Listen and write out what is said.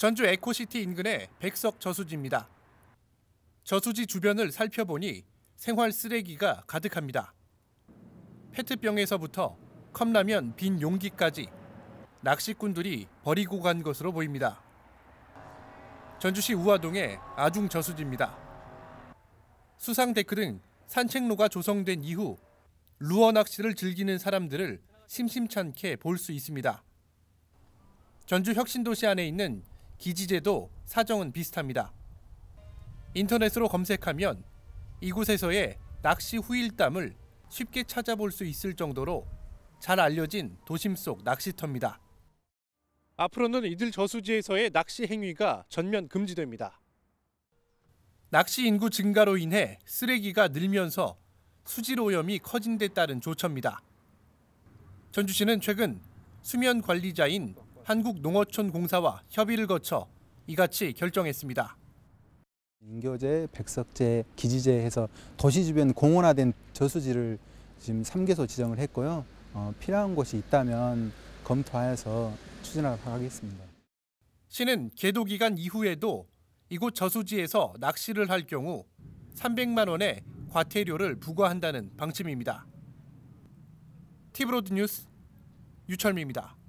전주 에코시티 인근의 백석 저수지입니다. 저수지 주변을 살펴보니 생활 쓰레기가 가득합니다. 페트병에서부터 컵라면 빈 용기까지 낚시꾼들이 버리고 간 것으로 보입니다. 전주시 우화동의 아중 저수지입니다. 수상데크 등 산책로가 조성된 이후 루어 낚시를 즐기는 사람들을 심심찮게 볼 수 있습니다. 전주 혁신도시 안에 있는 기지제도 사정은 비슷합니다. 인터넷으로 검색하면 이곳에서의 낚시 후일담을 쉽게 찾아볼 수 있을 정도로 잘 알려진 도심 속 낚시터입니다. 앞으로는 이들 저수지에서의 낚시 행위가 전면 금지됩니다. 낚시 인구 증가로 인해 쓰레기가 늘면서 수질 오염이 커진 데 따른 조처입니다. 전주시는 최근 수면 관리자인 한국농어촌공사와 협의를 거쳐 이같이 결정했습니다. 인교제, 백석제, 기지제 해서 도시 주변 공원화된 저수지를 지금 3개소 지정을 했고요. 어, 필요한 곳이 있다면 검토하여서 추진하겠습니다. 시는 계도 기간 이후에도 이곳 저수지에서 낚시를 할 경우 300만 원의 과태료를 부과한다는 방침입니다. 티브로드 뉴스 유철미입니다.